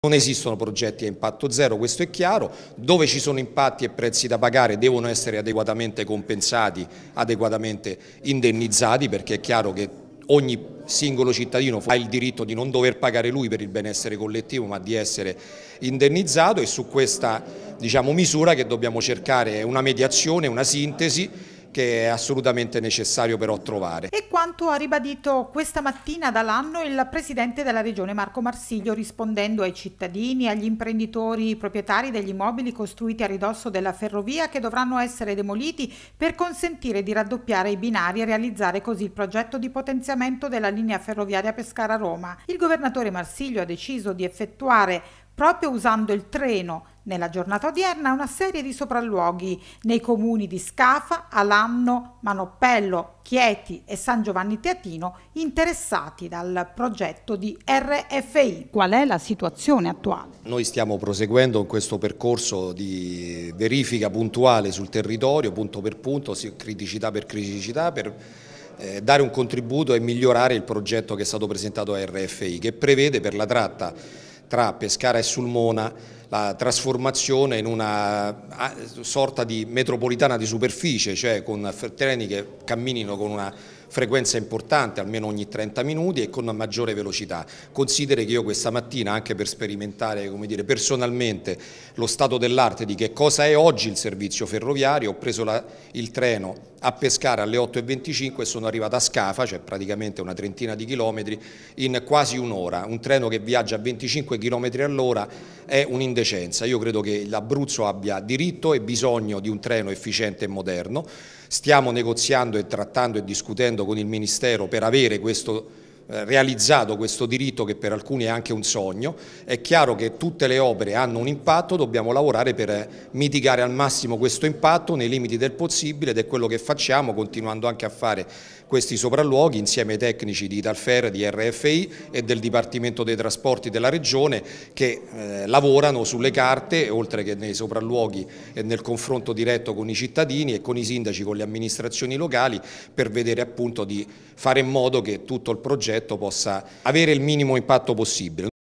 Non esistono progetti a impatto zero, questo è chiaro, dove ci sono impatti e prezzi da pagare devono essere adeguatamente compensati, adeguatamente indennizzati perché è chiaro che ogni singolo cittadino ha il diritto di non dover pagare lui per il benessere collettivo ma di essere indennizzato e su questa diciamo, misura che dobbiamo cercare una mediazione, una sintesi che è assolutamente necessario però trovare. E quanto ha ribadito questa mattina dall'anno il Presidente della Regione Marco Marsiglio rispondendo ai cittadini, agli imprenditori proprietari degli immobili costruiti a ridosso della ferrovia che dovranno essere demoliti per consentire di raddoppiare i binari e realizzare così il progetto di potenziamento della linea ferroviaria Pescara-Roma. Il governatore Marsiglio ha deciso di effettuare proprio usando il treno nella giornata odierna una serie di sopralluoghi nei comuni di Scafa, Alanno, Manoppello, Chieti e San Giovanni Teatino interessati dal progetto di RFI. Qual è la situazione attuale? Noi stiamo proseguendo in questo percorso di verifica puntuale sul territorio, punto per punto, criticità per criticità, per eh, dare un contributo e migliorare il progetto che è stato presentato a RFI, che prevede per la tratta tra Pescara e Sulmona la trasformazione in una sorta di metropolitana di superficie, cioè con treni che camminino con una frequenza importante, almeno ogni 30 minuti e con una maggiore velocità. Consideri che io questa mattina, anche per sperimentare dire, personalmente lo stato dell'arte di che cosa è oggi il servizio ferroviario, ho preso la, il treno a Pescara alle 8.25 e sono arrivato a Scafa, cioè praticamente una trentina di chilometri, in quasi un'ora. Un treno che viaggia a 25 km all'ora è un'indecenza. Io credo che l'Abruzzo abbia diritto e bisogno di un treno efficiente e moderno. Stiamo negoziando e trattando e discutendo con il Ministero per avere questo eh, realizzato questo diritto che per alcuni è anche un sogno, è chiaro che tutte le opere hanno un impatto, dobbiamo lavorare per eh, mitigare al massimo questo impatto nei limiti del possibile ed è quello che facciamo continuando anche a fare questi sopralluoghi insieme ai tecnici di Italfer, di RFI e del Dipartimento dei Trasporti della Regione che eh, lavorano sulle carte oltre che nei sopralluoghi e nel confronto diretto con i cittadini e con i sindaci, con le amministrazioni locali per vedere appunto di fare in modo che tutto il progetto progetto possa avere il minimo impatto possibile.